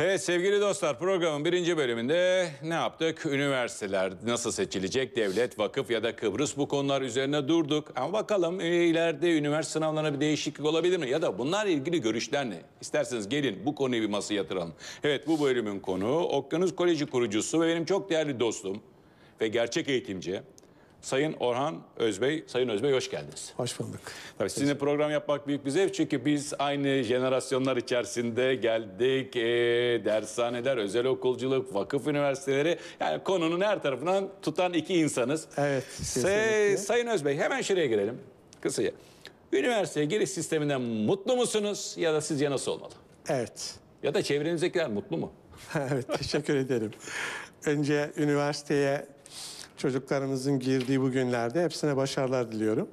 Evet sevgili dostlar programın birinci bölümünde ne yaptık? Üniversiteler nasıl seçilecek? Devlet, vakıf ya da Kıbrıs bu konular üzerine durduk. Ama bakalım e, ileride üniversite sınavlarına bir değişiklik olabilir mi? Ya da bunlarla ilgili görüşler ne? İsterseniz gelin bu konuyu bir masaya yatıralım. Evet bu bölümün konu Okyanus Koleji kurucusu ve benim çok değerli dostum ve gerçek eğitimci Sayın Orhan Özbey. Sayın Özbey hoş geldiniz. Hoş bulduk. Tabii sizinle program yapmak büyük bir zevk. Çünkü biz aynı jenerasyonlar içerisinde geldik. E, dershaneler, özel okulculuk, vakıf üniversiteleri. Yani konunun her tarafından tutan iki insanız. Evet. Se Sayın Özbey hemen şuraya girelim. Kısaca. Üniversiteye giriş sisteminden mutlu musunuz ya da sizce nasıl olmalı? Evet. Ya da çevrenizdekiler mutlu mu? evet teşekkür ederim. Önce üniversiteye çocuklarımızın girdiği bu günlerde hepsine başarılar diliyorum.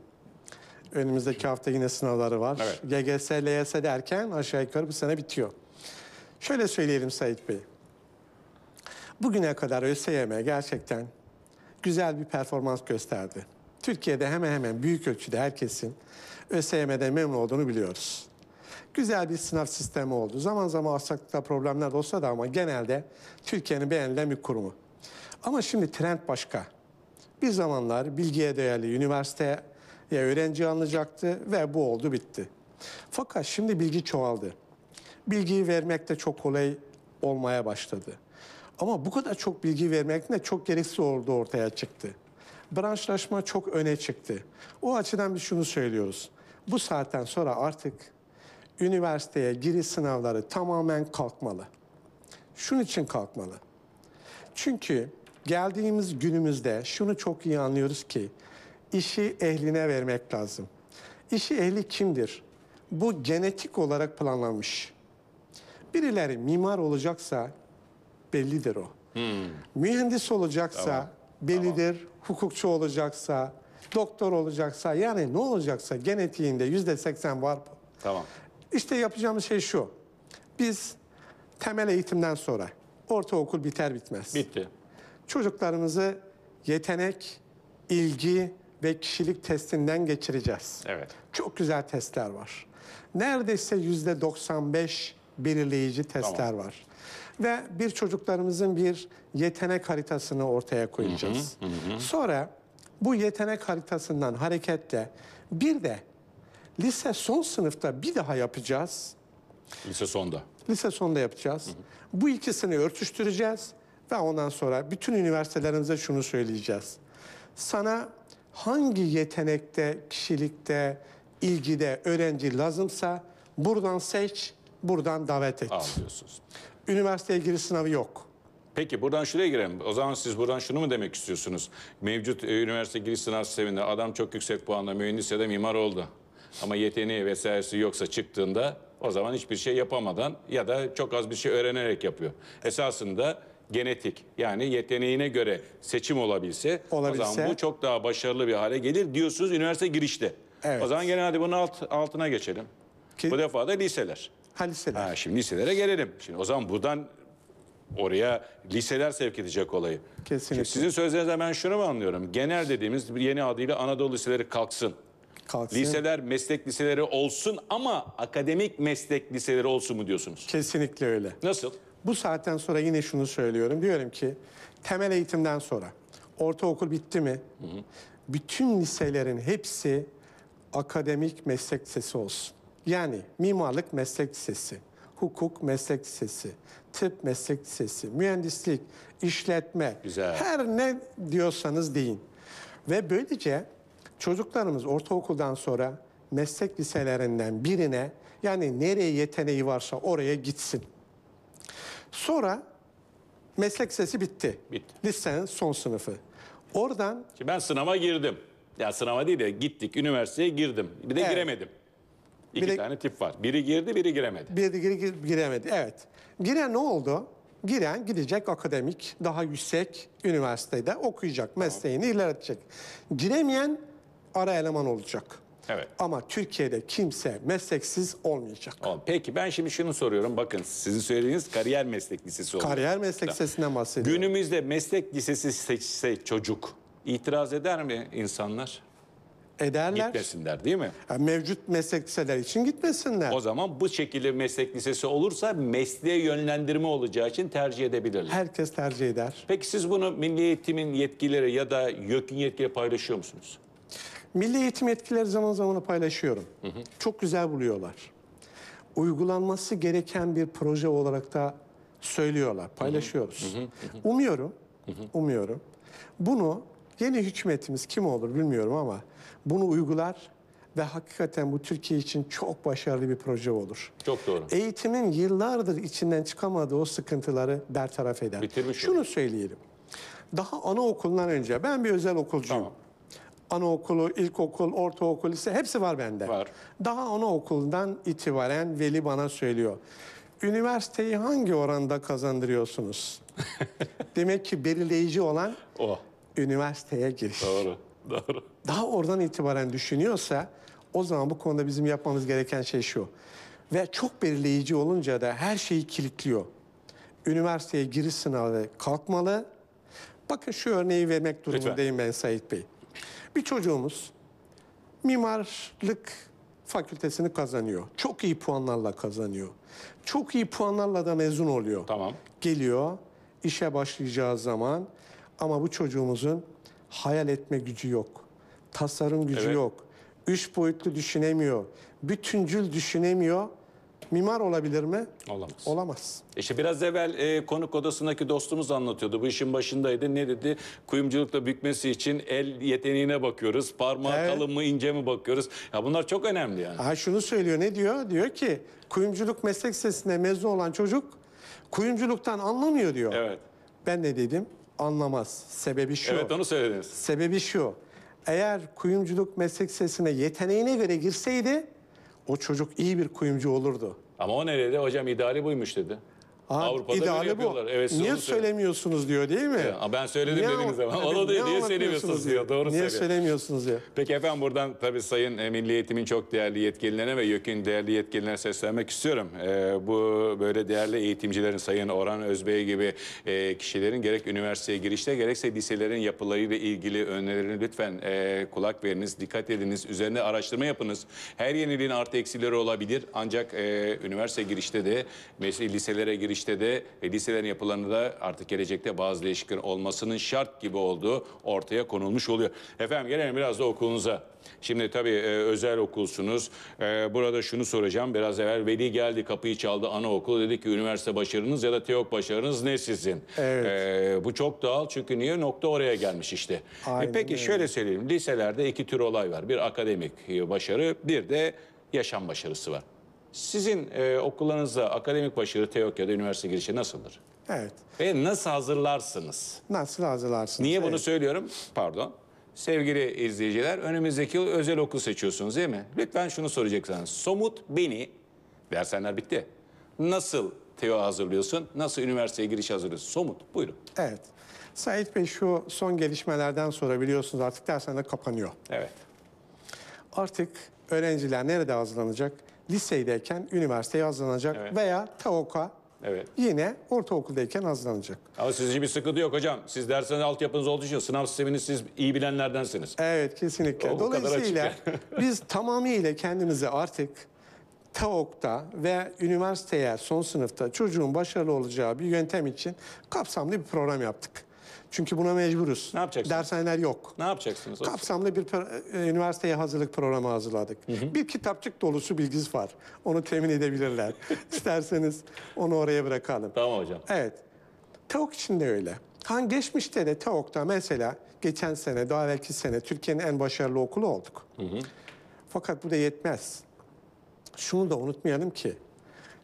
Önümüzdeki hafta yine sınavları var. Evet. GGS, LYS derken aşağı yukarı bu sene bitiyor. Şöyle söyleyelim Sait Bey. Bugüne kadar ÖSYM gerçekten güzel bir performans gösterdi. Türkiye'de hemen hemen büyük ölçüde herkesin ÖSYM'den memnun olduğunu biliyoruz. Güzel bir sınav sistemi oldu. Zaman zaman aksaklıkla problemler olsa da ama genelde Türkiye'nin beğenilen bir kurumu. Ama şimdi trend başka. Bir zamanlar bilgiye değerli üniversite ya öğrenci alınacaktı ve bu oldu bitti. Fakat şimdi bilgi çoğaldı. Bilgiyi vermek de çok kolay olmaya başladı. Ama bu kadar çok bilgi vermek ne çok gereksiz oldu ortaya çıktı. Branşlaşma çok öne çıktı. O açıdan biz şunu söylüyoruz. Bu saatten sonra artık üniversiteye giriş sınavları tamamen kalkmalı. Şunun için kalkmalı. Çünkü Geldiğimiz günümüzde şunu çok iyi anlıyoruz ki işi ehline vermek lazım. İşi ehli kimdir? Bu genetik olarak planlanmış. Birileri mimar olacaksa bellidir o. Hmm. Mühendis olacaksa tamam. bellidir. Tamam. Hukukçu olacaksa, doktor olacaksa yani ne olacaksa genetiğinde yüzde seksen var bu. Tamam. İşte yapacağımız şey şu. Biz temel eğitimden sonra ortaokul biter bitmez. Bitti çocuklarımızı yetenek, ilgi ve kişilik testinden geçireceğiz. Evet. Çok güzel testler var. Neredeyse yüzde 95 belirleyici testler tamam. var. Ve bir çocuklarımızın bir yetenek haritasını ortaya koyacağız. Hı hı, hı. Sonra bu yetenek haritasından hareketle bir de lise son sınıfta bir daha yapacağız. Lise sonda. Lise sonda yapacağız. Hı hı. Bu ikisini örtüştüreceğiz ve ondan sonra bütün üniversitelerimize şunu söyleyeceğiz. Sana hangi yetenekte, kişilikte, ilgide öğrenci lazımsa buradan seç, buradan davet et. Anlıyorsunuz. Üniversiteye giriş sınavı yok. Peki buradan şuraya girelim. O zaman siz buradan şunu mu demek istiyorsunuz? Mevcut e, üniversite giriş sınav sisteminde adam çok yüksek puanla mühendis ya da mimar oldu. Ama yeteneği vesairesi yoksa çıktığında o zaman hiçbir şey yapamadan ya da çok az bir şey öğrenerek yapıyor. Esasında genetik yani yeteneğine göre seçim olabilse, olabilse o zaman bu çok daha başarılı bir hale gelir diyorsunuz üniversite girişte. Evet. O zaman gene hadi bunun alt, altına geçelim. Ki, bu defa da liseler. Ha liseler. Ha, şimdi liselere gelelim. Şimdi o zaman buradan oraya liseler sevk edecek olayı. Kesinlikle. Şimdi sizin sözlerinizden ben şunu mu anlıyorum? Genel dediğimiz yeni adıyla Anadolu liseleri kalksın. Kalksın. Liseler meslek liseleri olsun ama akademik meslek liseleri olsun mu diyorsunuz? Kesinlikle öyle. Nasıl? Bu saatten sonra yine şunu söylüyorum. Diyorum ki temel eğitimden sonra ortaokul bitti mi? Hı hı. Bütün liselerin hepsi akademik meslek lisesi olsun. Yani mimarlık meslek lisesi, hukuk meslek lisesi, tıp meslek lisesi, mühendislik, işletme, Güzel. her ne diyorsanız deyin. Ve böylece çocuklarımız ortaokuldan sonra meslek liselerinden birine yani nereye yeteneği varsa oraya gitsin. Sonra meslek sesi bitti. Bitti. Lisenin son sınıfı. Oradan... Şimdi ben sınava girdim. Ya sınava değil de gittik üniversiteye girdim. Bir de evet. giremedim. İki biri, tane tip var. Biri girdi, biri giremedi. Biri gir, gir, giremedi, evet. Giren ne oldu? Giren gidecek akademik, daha yüksek üniversitede okuyacak, mesleğini tamam. ilerletecek. Giremeyen ara eleman olacak. Evet. Ama Türkiye'de kimse mesleksiz olmayacak. Peki ben şimdi şunu soruyorum. Bakın sizin söylediğiniz kariyer meslek lisesi oluyor. Kariyer meslek lisesinden bahsediyorum. Günümüzde meslek lisesi seçse çocuk itiraz eder mi insanlar? Ederler. Gitmesinler değil mi? Yani mevcut meslek liseler için gitmesinler. O zaman bu şekilde meslek lisesi olursa mesleğe yönlendirme olacağı için tercih edebilirler. Herkes tercih eder. Peki siz bunu Milli Eğitim'in yetkileri ya da YÖK'ün yetkileri paylaşıyor musunuz? Milli eğitim yetkileri zaman zaman paylaşıyorum. Hı hı. Çok güzel buluyorlar. Uygulanması gereken bir proje olarak da söylüyorlar, paylaşıyoruz. Hı hı. Hı Umuyorum, hı hı. umuyorum. Bunu yeni hükümetimiz kim olur bilmiyorum ama bunu uygular ve hakikaten bu Türkiye için çok başarılı bir proje olur. Çok doğru. Eğitimin yıllardır içinden çıkamadığı o sıkıntıları bertaraf eder. Bitirmiş Şunu söyleyelim. Daha anaokulundan önce ben bir özel okulcuyum. Tamam anaokulu, ilkokul, ortaokul, lise hepsi var bende. Var. Daha anaokuldan itibaren veli bana söylüyor. Üniversiteyi hangi oranda kazandırıyorsunuz? Demek ki belirleyici olan o. üniversiteye giriş. Doğru, doğru. Daha oradan itibaren düşünüyorsa o zaman bu konuda bizim yapmamız gereken şey şu. Ve çok belirleyici olunca da her şeyi kilitliyor. Üniversiteye giriş sınavı kalkmalı. Bakın şu örneği vermek durumundayım Lütfen. ben Sait Bey. Bir çocuğumuz mimarlık fakültesini kazanıyor. Çok iyi puanlarla kazanıyor. Çok iyi puanlarla da mezun oluyor. Tamam. Geliyor işe başlayacağı zaman ama bu çocuğumuzun hayal etme gücü yok. Tasarım gücü evet. yok. Üç boyutlu düşünemiyor. Bütüncül düşünemiyor. Mimar olabilir mi? Olamaz. Olamaz. İşte biraz evvel e, konuk odasındaki dostumuz anlatıyordu. Bu işin başındaydı. Ne dedi? Kuyumculukta bükmesi için el yeteneğine bakıyoruz. Parmağı evet. kalın mı ince mi bakıyoruz. Ya bunlar çok önemli yani. Ha şunu söylüyor. Ne diyor? Diyor ki kuyumculuk meslek sesine mezun olan çocuk kuyumculuktan anlamıyor diyor. Evet. Ben ne dedim? Anlamaz. Sebebi şu. Evet onu söylediniz. Sebebi şu. Eğer kuyumculuk meslek sesine yeteneğine göre girseydi o çocuk iyi bir kuyumcu olurdu. Ama o nerede? Hocam ideali buymuş dedi. Aha, Avrupa'da ideali bu. yapıyorlar. Evet, Niye söylemiyorsunuz diyor değil mi? Ya, ben söyledim Niye- dediğiniz zaman. Evet, O da niye söylemiyorsunuz diyor. Doğru Niye söylemiyorsunuz diyor. Peki efendim buradan tabii Sayın e, Milli Eğitim'in çok değerli yetkililerine ve YÖK'ün değerli yetkililerine seslenmek istiyorum. E, bu böyle değerli eğitimcilerin Sayın Orhan Özbey gibi e, kişilerin gerek üniversiteye girişte gerekse liselerin yapılarıyla ilgili önerilerini lütfen e, kulak veriniz, dikkat ediniz, üzerinde araştırma yapınız. Her yeniliğin artı eksileri olabilir ancak e, üniversite girişte de mesela liselere giriş işte de liselerin yapılarında da artık gelecekte bazı değişiklikler olmasının şart gibi olduğu ortaya konulmuş oluyor. Efendim gelelim biraz da okulunuza. Şimdi tabii e, özel okulsunuz. E, burada şunu soracağım. Biraz evvel Veli geldi kapıyı çaldı anaokul. Dedi ki üniversite başarınız ya da TEOK başarınız ne sizin? Evet. E, bu çok doğal çünkü niye nokta oraya gelmiş işte. E, Aynen, e, peki öyle. şöyle söyleyeyim. Liselerde iki tür olay var. Bir akademik başarı bir de yaşam başarısı var. Sizin e, okullarınızda akademik başarı TEOK ya da üniversite girişi nasıldır? Evet. Ve nasıl hazırlarsınız? Nasıl hazırlarsınız? Niye evet. bunu söylüyorum? Pardon. Sevgili izleyiciler, önümüzdeki yıl özel okul seçiyorsunuz değil mi? Lütfen şunu soracaksınız. Somut beni, dershaneler bitti. Nasıl TEO hazırlıyorsun? Nasıl üniversiteye giriş hazırlıyorsun? Somut, buyurun. Evet. Sait Bey şu son gelişmelerden sonra biliyorsunuz artık dershane kapanıyor. Evet. Artık öğrenciler nerede hazırlanacak? lisedeyken üniversiteye hazırlanacak Evet. veya TAOK'a Evet. yine ortaokuldayken hazırlanacak. Ama sizce bir sıkıntı yok hocam. Siz dersen altyapınız olduğu için sınav sistemini siz iyi bilenlerdensiniz. Evet kesinlikle. O Dolayısıyla biz tamamıyla kendimizi artık TAOK'ta ve üniversiteye son sınıfta çocuğun başarılı olacağı bir yöntem için kapsamlı bir program yaptık. Çünkü buna mecburuz. Ne yapacaksınız? Dershaneler yok. Ne yapacaksınız? Kapsamlı bir e, üniversiteye hazırlık programı hazırladık. Hı hı. Bir kitapçık dolusu bilgisi var. Onu temin edebilirler. İsterseniz onu oraya bırakalım. Tamam hocam. Evet. TEOK için de öyle. Han geçmişte de TEOK'ta mesela geçen sene, daha belki sene Türkiye'nin en başarılı okulu olduk. Hı hı. Fakat bu da yetmez. Şunu da unutmayalım ki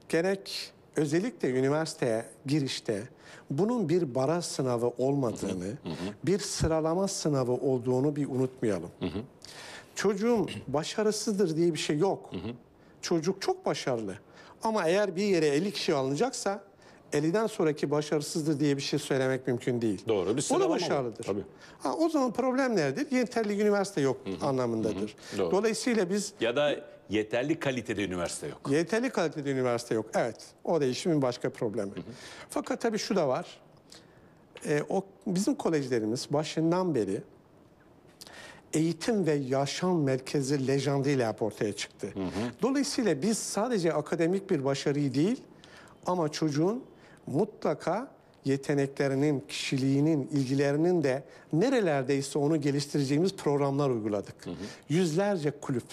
gerek özellikle üniversiteye girişte bunun bir bara sınavı olmadığını, bir sıralama sınavı olduğunu bir unutmayalım. Hı Çocuğum başarısızdır diye bir şey yok. Çocuk çok başarılı. Ama eğer bir yere 50 kişi alınacaksa 50'den sonraki başarısızdır diye bir şey söylemek mümkün değil. Doğru. Bir o da başarılıdır. Tabii. Ha, o zaman problem neredir? Yeterli üniversite yok Hı -hı. anlamındadır. Hı -hı. Dolayısıyla biz... Ya da yeterli kalitede üniversite yok. Yeterli kalitede üniversite yok. Evet. O da işimin başka problemi. Hı hı. Fakat tabii şu da var. E, o bizim kolejlerimiz başından beri eğitim ve yaşam merkezi lejandıyla hep ortaya çıktı. Hı hı. Dolayısıyla biz sadece akademik bir başarıyı değil ama çocuğun mutlaka yeteneklerinin, kişiliğinin, ilgilerinin de nerelerdeyse onu geliştireceğimiz programlar uyguladık. Hı hı. Yüzlerce kulüp,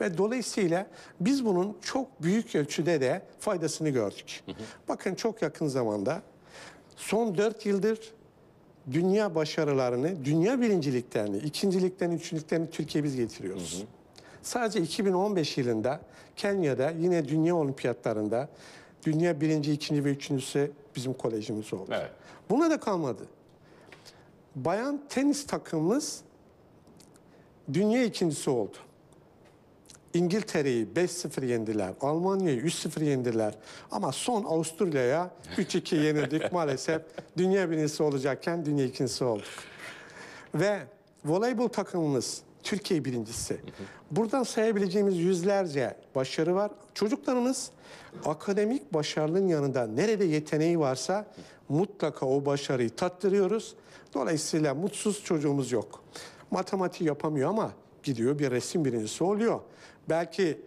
ve dolayısıyla biz bunun çok büyük ölçüde de faydasını gördük. Hı hı. Bakın çok yakın zamanda son 4 yıldır dünya başarılarını, dünya birinciliklerini, ikinciliklerini, üçüncülüklerini Türkiye biz getiriyoruz. Hı hı. Sadece 2015 yılında Kenya'da yine dünya olimpiyatlarında dünya birinci, ikinci ve üçüncüsü bizim kolejimiz oldu. Evet. Buna da kalmadı. Bayan tenis takımımız dünya ikincisi oldu. İngiltere'yi 5-0 yendiler. Almanya'yı 3-0 yendiler. Ama son Avusturya'ya 3-2 yenildik maalesef. Dünya birincisi olacakken dünya ikincisi olduk. Ve voleybol takımımız Türkiye birincisi. Buradan sayabileceğimiz yüzlerce başarı var. Çocuklarımız akademik başarının yanında nerede yeteneği varsa mutlaka o başarıyı tattırıyoruz. Dolayısıyla mutsuz çocuğumuz yok. Matematik yapamıyor ama gidiyor bir resim birincisi oluyor. Belki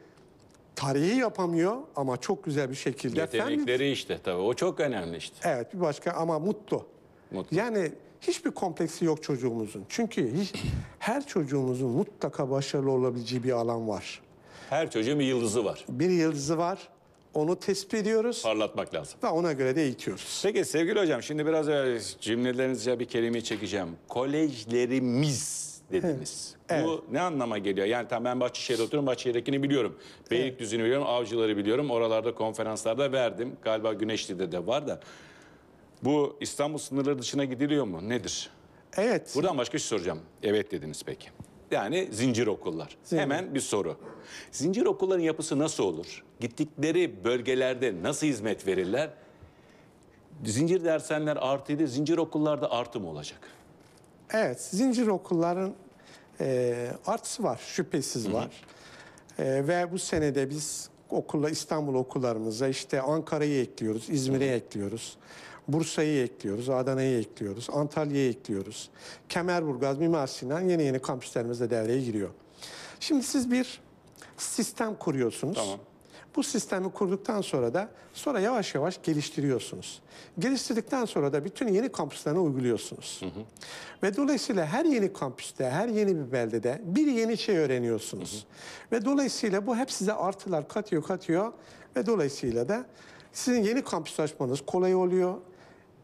tarihi yapamıyor ama çok güzel bir şekilde. Yetenekleri fen... işte tabii o çok önemli işte. Evet bir başka ama mutlu. mutlu. Yani hiçbir kompleksi yok çocuğumuzun. Çünkü hiç, her çocuğumuzun mutlaka başarılı olabileceği bir alan var. Her çocuğun bir yıldızı var. Bir yıldızı var. Onu tespit ediyoruz. Parlatmak lazım. Ve ona göre de eğitiyoruz. Peki sevgili hocam şimdi biraz e, cümlelerinize bir kelime çekeceğim. Kolejlerimiz dediniz. Evet. Bu ne anlama geliyor? Yani tamam ben Bahçeşehir'de oturuyorum, Bahçeşehir'dekini biliyorum. Beylikdüzü'nü biliyorum, Avcılar'ı biliyorum. Oralarda konferanslarda verdim. Galiba Güneşli'de de var da. Bu İstanbul sınırları dışına gidiliyor mu? Nedir? Evet. Buradan başka bir şey soracağım. Evet dediniz peki. Yani zincir okullar. Zincir. Hemen bir soru. Zincir okulların yapısı nasıl olur? Gittikleri bölgelerde nasıl hizmet verirler? Zincir dersenler artıydı, zincir okullarda artı mı olacak? Evet, zincir okulların e, artısı var, şüphesiz var. E, ve bu senede biz okulla İstanbul okullarımıza işte Ankara'yı ekliyoruz, İzmir'i ekliyoruz. Bursa'yı ekliyoruz, Adana'yı ekliyoruz, Antalya'yı ekliyoruz. Kemerburgaz, Mimar Sinan yeni yeni kampüslerimizde devreye giriyor. Şimdi siz bir sistem kuruyorsunuz. Tamam. Bu sistemi kurduktan sonra da sonra yavaş yavaş geliştiriyorsunuz. Geliştirdikten sonra da bütün yeni kampüslerine uyguluyorsunuz. Hı hı. Ve dolayısıyla her yeni kampüste, her yeni bir beldede bir yeni şey öğreniyorsunuz. Hı hı. Ve dolayısıyla bu hep size artılar katıyor katıyor ve dolayısıyla da sizin yeni kampüs açmanız kolay oluyor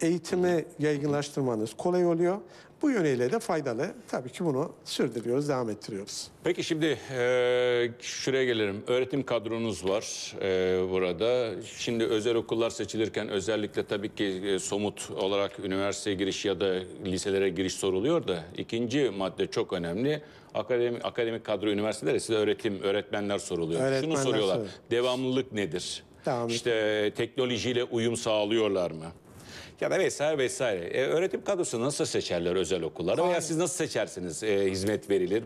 eğitimi yaygınlaştırmanız kolay oluyor. Bu yöneyle de faydalı. Tabii ki bunu sürdürüyoruz, devam ettiriyoruz. Peki şimdi e, şuraya gelelim. Öğretim kadronuz var e, burada. Şimdi özel okullar seçilirken özellikle tabii ki e, somut olarak üniversite giriş ya da liselere giriş soruluyor da ikinci madde çok önemli. Akademik, akademik kadro üniversitelere size öğretim, öğretmenler soruluyor. Öğretmenler Şunu soruyorlar. Soruyor. Devamlılık nedir? Tamam. İşte teknolojiyle uyum sağlıyorlar mı? ya da vesaire vesaire. E, öğretim kadrosu nasıl seçerler özel okulları veya siz nasıl seçersiniz e, hizmet verilir?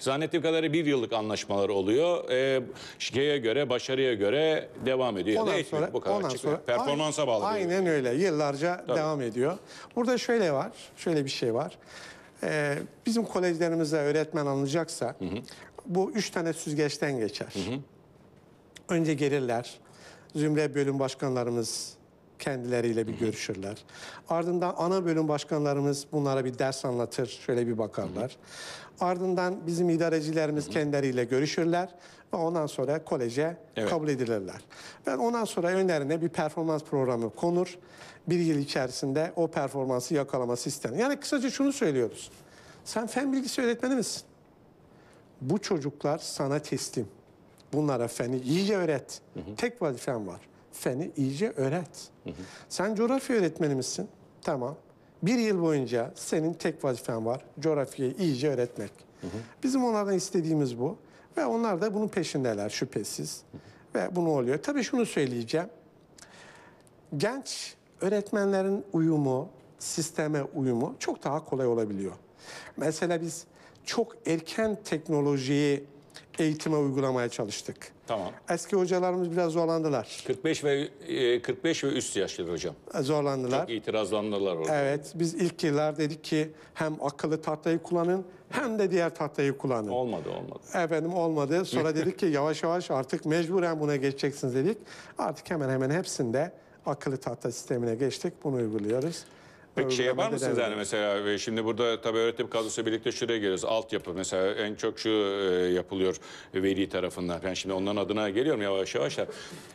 Zannettiğim kadarıyla bir yıllık anlaşmalar oluyor. E, şeye göre, başarıya göre devam ediyor. Ondan sonra- bu kadar ondan sonra- Performansa bağlı. bir- Aynen öyle. Yıllarca devam ediyor. Burada şöyle var, şöyle bir şey var. Ee, bizim kolejlerimizde öğretmen alınacaksa bu üç tane süzgeçten geçer. Önce gelirler. Zümre bölüm başkanlarımız kendileriyle bir görüşürler. Ardından ana bölüm başkanlarımız bunlara bir ders anlatır, şöyle bir bakarlar. Ardından bizim idarecilerimiz kendileriyle görüşürler ve ondan sonra koleje Evet. kabul edilirler. Ve ondan sonra önlerine bir performans programı konur. Bir yıl içerisinde o performansı yakalama istenir. Yani kısaca şunu söylüyoruz. Sen fen bilgisi öğretmeni misin? Bu çocuklar sana teslim. Bunlara feni iyice öğret. Tek vazifen var feni iyice öğret. Hı hı. Sen coğrafya öğretmeni misin? Tamam. Bir yıl boyunca senin tek vazifen var coğrafyayı iyice öğretmek. Hı hı. Bizim onlardan istediğimiz bu ve onlar da bunun peşindeler şüphesiz. Hı hı. Ve bunu oluyor. Tabii şunu söyleyeceğim. Genç öğretmenlerin uyumu, sisteme uyumu çok daha kolay olabiliyor. Mesela biz çok erken teknolojiyi eğitime uygulamaya çalıştık. Tamam. Eski hocalarımız biraz zorlandılar. 45 ve e, 45 ve üst yaşlıdır hocam. E, zorlandılar. Çok itirazlandılar orada. Evet, biz ilk yıllar dedik ki hem akıllı tahtayı kullanın hem de diğer tahtayı kullanın. Olmadı, olmadı. Efendim olmadı. Sonra dedik ki yavaş yavaş artık mecburen buna geçeceksiniz dedik. Artık hemen hemen hepsinde akıllı tahta sistemine geçtik. Bunu uyguluyoruz. Peki şeye var mısınız yani mesela şimdi burada tabii öğretim kadrosu birlikte şuraya geliyoruz. Altyapı mesela en çok şu e, yapılıyor veri tarafından. Yani şimdi onların adına geliyorum yavaş yavaş.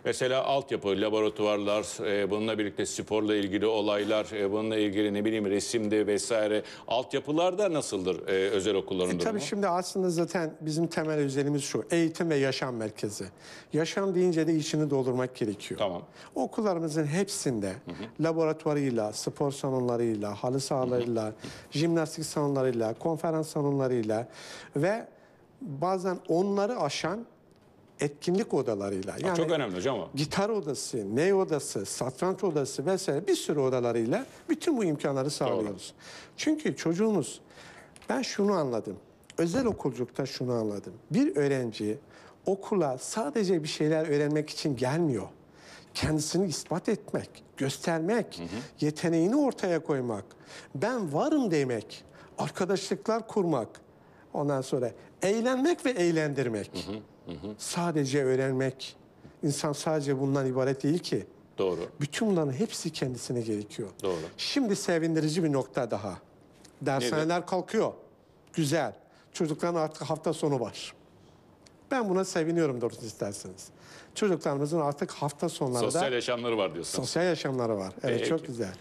Mesela altyapı, laboratuvarlar, e, bununla birlikte sporla ilgili olaylar, e, bununla ilgili ne bileyim resimde vesaire. Altyapılar da nasıldır özel okulların e, durumu? Tabii şimdi aslında zaten bizim temel özelimiz şu. Eğitim ve yaşam merkezi. Yaşam deyince de içini doldurmak gerekiyor. Tamam. Okullarımızın hepsinde hı hı. laboratuvarıyla, spor salonları salonlarıyla, halı sahalarıyla, jimnastik salonlarıyla, konferans salonlarıyla ve bazen onları aşan etkinlik odalarıyla. Yani çok önemli hocam o. Gitar odası, ney odası, satranç odası vesaire bir sürü odalarıyla bütün bu imkanları sağlıyoruz. Doğru. Çünkü çocuğumuz ben şunu anladım. Özel okulculukta şunu anladım. Bir öğrenci okula sadece bir şeyler öğrenmek için gelmiyor kendisini ispat etmek, göstermek, hı hı. yeteneğini ortaya koymak, ben varım demek, arkadaşlıklar kurmak, ondan sonra eğlenmek ve eğlendirmek. Hı hı. Hı Sadece öğrenmek. insan sadece bundan ibaret değil ki. Doğru. Bütün bunların hepsi kendisine gerekiyor. Doğru. Şimdi sevindirici bir nokta daha. Dershaneler Nedir? kalkıyor. Güzel. Çocukların artık hafta sonu var. Ben buna seviniyorum doğrusu isterseniz. Çocuklarımızın artık hafta sonları sosyal yaşamları var diyorsunuz. Sosyal yaşamları var. Evet Peki. çok güzel.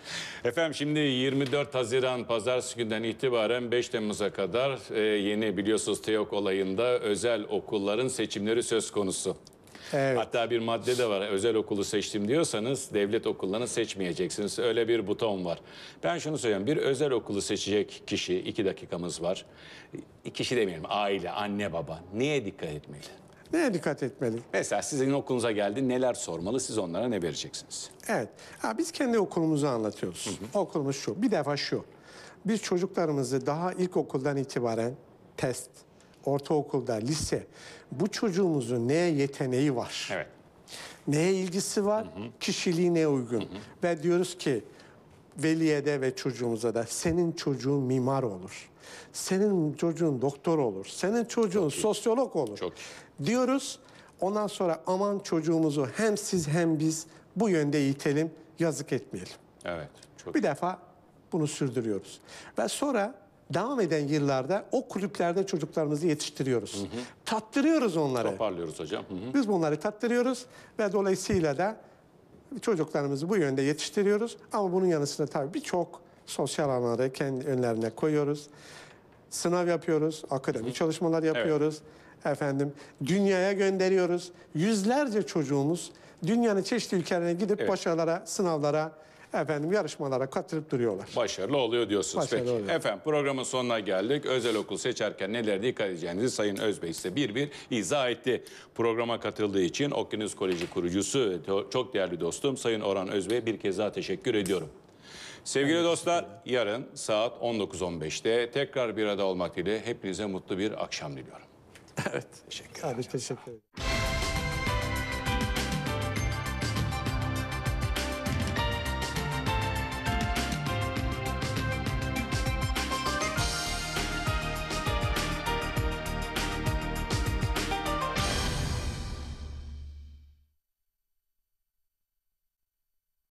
Efendim şimdi 24 Haziran Pazartesi günden itibaren 5 Temmuz'a kadar e, yeni biliyorsunuz TEOK olayında özel okulların seçimleri söz konusu. Evet. Hatta bir madde de var. Özel okulu seçtim diyorsanız devlet okullarını seçmeyeceksiniz. Öyle bir buton var. Ben şunu söylüyorum. Bir özel okulu seçecek kişi, iki dakikamız var. E, kişi demeyelim, aile, anne baba. Neye dikkat etmeli? Neye dikkat etmeli? Mesela sizin okulunuza geldi neler sormalı siz onlara ne vereceksiniz? Evet ha, biz kendi okulumuzu anlatıyoruz. Hı hı. Okulumuz şu bir defa şu. Biz çocuklarımızı daha ilkokuldan itibaren test, ortaokulda, lise bu çocuğumuzun neye yeteneği var? Evet. Neye ilgisi var? Hı hı. Kişiliği uygun? Hı hı. Ve diyoruz ki veliye de ve çocuğumuza da senin çocuğun mimar olur. Senin çocuğun doktor olur. Senin çocuğun Çok sosyolog iyi. olur. Çok. Diyoruz. Ondan sonra aman çocuğumuzu hem siz hem biz bu yönde eğitelim, yazık etmeyelim. Evet. Çok. Bir defa bunu sürdürüyoruz. Ve sonra devam eden yıllarda o kulüplerde çocuklarımızı yetiştiriyoruz. Hı hı. Tattırıyoruz onları. Toparlıyoruz hocam. Hı hı. Biz bunları tattırıyoruz ve dolayısıyla da çocuklarımızı bu yönde yetiştiriyoruz. Ama bunun yanı sıra tabii birçok sosyal alanları kendi önlerine koyuyoruz. Sınav yapıyoruz, akademik çalışmalar yapıyoruz. Evet. Efendim dünyaya gönderiyoruz. Yüzlerce çocuğumuz dünyanın çeşitli ülkelerine gidip evet. başarılara, sınavlara, efendim yarışmalara katılıp duruyorlar. Başarılı oluyor diyorsunuz. Başarılı Peki. oluyor. Efendim programın sonuna geldik. Özel okul seçerken neler dikkat edeceğinizi Sayın Özbey size bir bir izah etti. Programa katıldığı için Okyanus Koleji kurucusu çok değerli dostum Sayın Orhan Özbey bir kez daha teşekkür ediyorum. Sevgili ben dostlar yarın saat 19.15'te tekrar bir arada olmak dileğiyle hepinize mutlu bir akşam diliyorum. Evet. Teşekkür Abi teşekkür ederim.